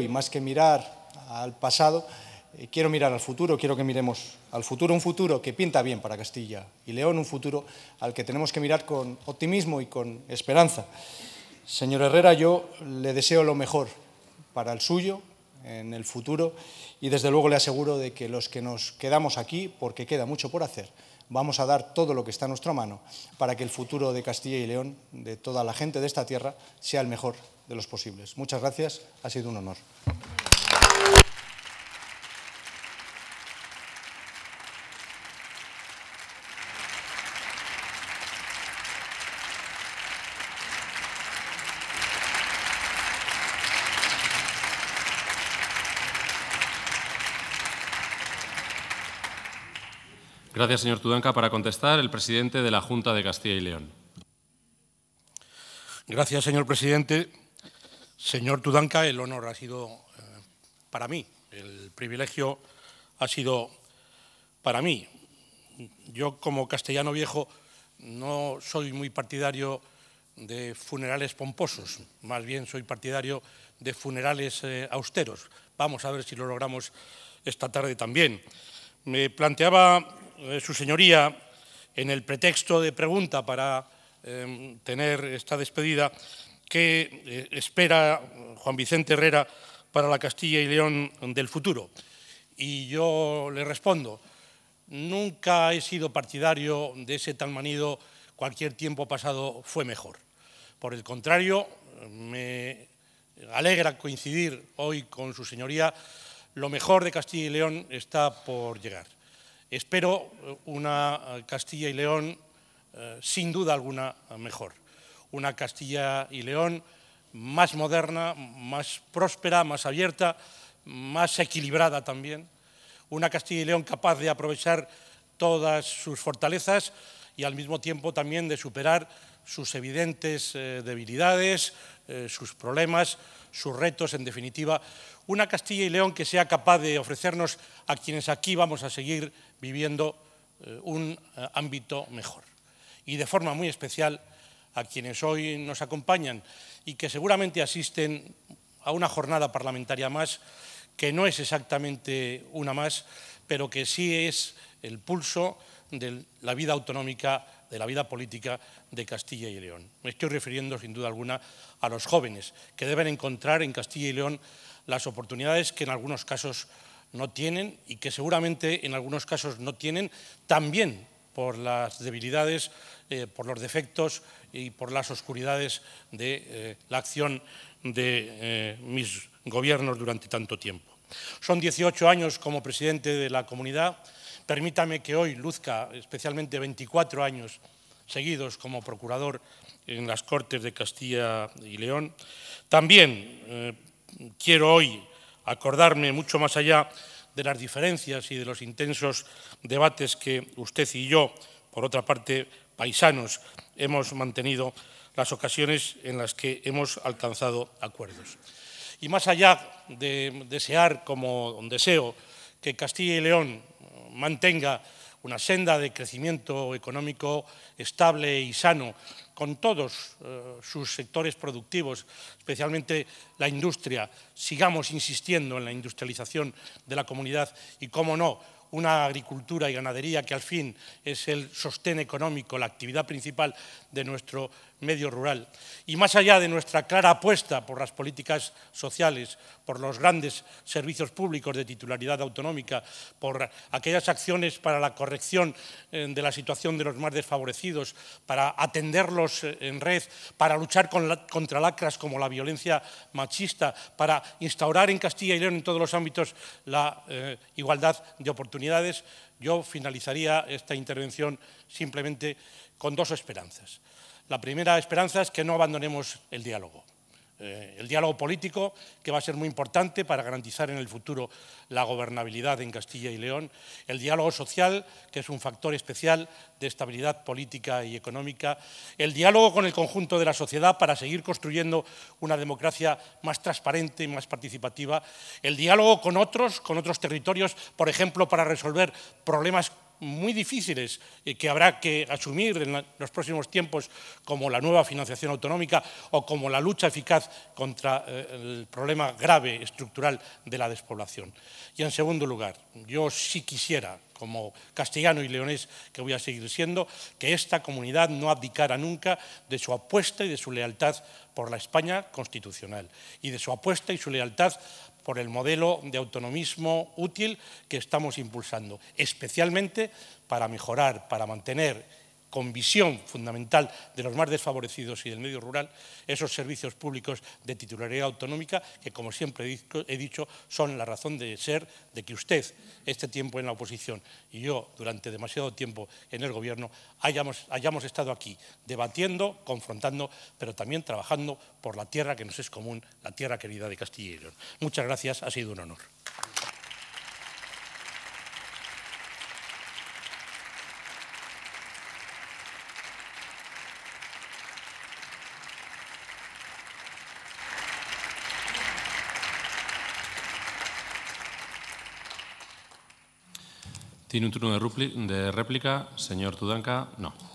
Y más que mirar al pasado, eh, quiero mirar al futuro, quiero que miremos al futuro, un futuro que pinta bien para Castilla y León, un futuro al que tenemos que mirar con optimismo y con esperanza. Señor Herrera, yo le deseo lo mejor para el suyo en el futuro y desde luego le aseguro de que los que nos quedamos aquí, porque queda mucho por hacer, vamos a dar todo lo que está en nuestra mano para que el futuro de Castilla y León, de toda la gente de esta tierra, sea el mejor de los posibles. Muchas gracias, ha sido un honor. Gracias, señor Tudanca. Para contestar, el presidente de la Junta de Castilla y León. Gracias, señor presidente. Señor Tudanca, el honor ha sido eh, para mí, el privilegio ha sido para mí. Yo, como castellano viejo, no soy muy partidario de funerales pomposos, más bien soy partidario de funerales eh, austeros. Vamos a ver si lo logramos esta tarde también. Me planteaba eh, su señoría, en el pretexto de pregunta para em, tener esta despedida, qué eh, espera eh, Juan Vicente Herrera para la Castilla y León del futuro. Y yo le respondo, nunca he sido partidario de ese tal manido cualquier tiempo pasado fue mejor. Por el contrario, me alegra coincidir hoy con su señoría lo mejor de Castilla y León está por llegar. Espero eh, una eh, Castilla y León eh, sin duda alguna mejor. Una Castilla y León más moderna, más próspera, más abierta, más equilibrada también. Una Castilla y León capaz de aprovechar todas sus fortalezas y al mismo tiempo también de superar sus evidentes eh, debilidades, eh, sus problemas, sus retos, en definitiva, una Castilla y León que sea capaz de ofrecernos a quienes aquí vamos a seguir viviendo eh, un ámbito mejor. Y de forma muy especial a quienes hoy nos acompañan y que seguramente asisten a una jornada parlamentaria más, que no es exactamente una más, pero que sí es el pulso de la vida autonómica, de la vida política de Castilla y León. Me estoy refiriendo, sin duda alguna, a los jóvenes, que deben encontrar en Castilla y León las oportunidades que en algunos casos no tienen y que seguramente en algunos casos no tienen, también por las debilidades, eh, por los defectos y por las oscuridades de eh, la acción de eh, mis gobiernos durante tanto tiempo. Son 18 años como presidente de la comunidad, Permítame que hoy luzca especialmente 24 años seguidos como procurador en las Cortes de Castilla y León. También eh, quiero hoy acordarme mucho más allá de las diferencias y de los intensos debates que usted y yo, por otra parte, paisanos, hemos mantenido las ocasiones en las que hemos alcanzado acuerdos. Y más allá de desear como deseo que Castilla y León mantenga una senda de crecimiento económico estable y sano con todos eh, sus sectores productivos, especialmente la industria. Sigamos insistiendo en la industrialización de la comunidad y, cómo no, una agricultura y ganadería que al fin es el sostén económico, la actividad principal de nuestro medio rural. Y más allá de nuestra clara apuesta por las políticas sociales, por los grandes servicios públicos de titularidad autonómica, por aquellas acciones para la corrección eh, de la situación de los más desfavorecidos, para atenderlos eh, en red, para luchar contra lacras como la violencia machista, para instaurar en Castilla y León en todos los ámbitos la eh, igualdad de oportunidades, yo finalizaría esta intervención simplemente con dos esperanzas. La primera esperanza es que no abandonemos el diálogo. Eh, el diálogo político, que va a ser muy importante para garantizar en el futuro la gobernabilidad en Castilla y León, el diálogo social, que es un factor especial de estabilidad política y económica, el diálogo con el conjunto de la sociedad para seguir construyendo una democracia más transparente y más participativa, el diálogo con otros, con otros territorios, por ejemplo, para resolver problemas muy difíciles eh, que habrá que asumir en los próximos tiempos, como la nueva financiación autonómica o como la lucha eficaz contra eh, el problema grave estructural de la despoblación. Y en segundo lugar, yo sí quisiera, como castellano y leonés que voy a seguir siendo, que esta comunidad no abdicara nunca de su apuesta y de su lealtad por la España constitucional y de su apuesta y su lealtad por el modelo de autonomismo útil que estamos impulsando, especialmente para mejorar, para mantener con visión fundamental de los más desfavorecidos y del medio rural, esos servicios públicos de titularidad autonómica que, como siempre he dicho, son la razón de ser de que usted, este tiempo en la oposición y yo durante demasiado tiempo en el gobierno, hayamos, hayamos estado aquí debatiendo, confrontando, pero también trabajando por la tierra que nos es común, la tierra querida de Castilla y León. Muchas gracias, ha sido un honor. ¿Tiene un turno de, réplica, señor Tudanca? No.